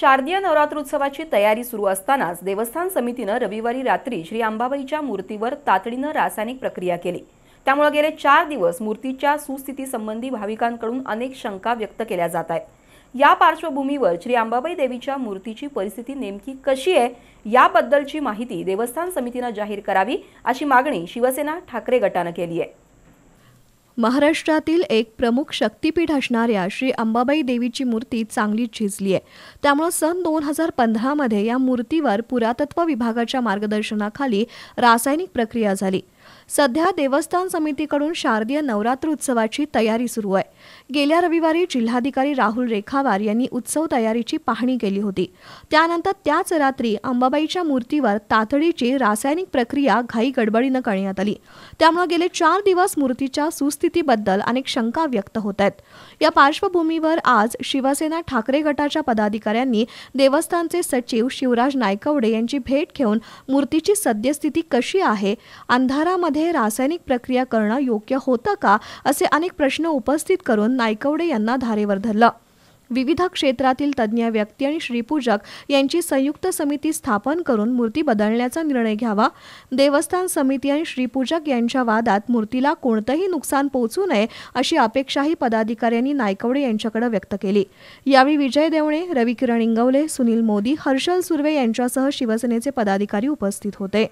शारदीय नवरात्रोत्सवाची तयारी सुरू असतानाच देवस्थान समितीनं रविवारी रात्री श्री अंबाबाईच्या मूर्तीवर तातडीनं रासायनिक प्रक्रिया केली त्यामुळे गेले चार दिवस मूर्तीच्या सुस्थितीसंबंधी भाविकांकडून अनेक शंका व्यक्त केल्या जात आहेत या पार्श्वभूमीवर श्री अंबाबाई देवीच्या मूर्तीची परिस्थिती नेमकी कशी आहे याबद्दलची माहिती देवस्थान समितीनं जाहीर करावी अशी मागणी शिवसेना ठाकरे गटानं केली आहे महाराष्ट्रातील एक प्रमुख शक्तीपीठ असणाऱ्या श्री अंबाबाई देवीची मूर्ती चांगली झिजली आहे त्यामुळे सन दोन हजार पंधरामध्ये या मूर्तीवर पुरातत्व विभागाच्या मार्गदर्शनाखाली रासायनिक प्रक्रिया झाली सध्या देवस्थान समितीकडून शारदीय नवरात्र उत्सवाची तयारी सुरू आहे गेल्या रविवारी जिल्हाधिकारी राहुल रेखावार यांनी उत्सव तयारीची पाहणी केली होती त्यानंतर त्याच रात्री अंबाबाईच्या मूर्तीवर तातडीची रासायनिक प्रक्रिया घाई गडबडीनं करण्यात आली त्यामुळे गेले चार दिवस मूर्तीच्या सुस्थितीबद्दल अनेक शंका व्यक्त होत आहेत या पार्श्वभूमीवर आज शिवसेना ठाकरे गटाच्या पदाधिकाऱ्यांनी देवस्थानचे सचिव शिवराज नायकवडे यांची भेट घेऊन मूर्तीची सद्यस्थिती कशी आहे अंधारामध्ये मध्ये रासायनिक प्रक्रिया करणं योग्य होतं का असे अनेक प्रश्न उपस्थित करून नायकवडे यांना धारेवर धरलं विविध क्षेत्रातील तज्ज्ञ व्यक्ती आणि श्रीपूजक यांची संयुक्त समिती स्थापन करून मूर्ती बदलण्याचा निर्णय घ्यावा देवस्थान समिती आणि श्रीपूजक यांच्या वादात मूर्तीला कोणतंही नुकसान पोहोचू नये अशी अपेक्षाही पदाधिकाऱ्यांनी नायकवडे यांच्याकडे व्यक्त केली यावेळी विजय देवणे रविकिरण इंगवले सुनील मोदी हर्षल सुर्वे यांच्यासह शिवसेनेचे पदाधिकारी उपस्थित होते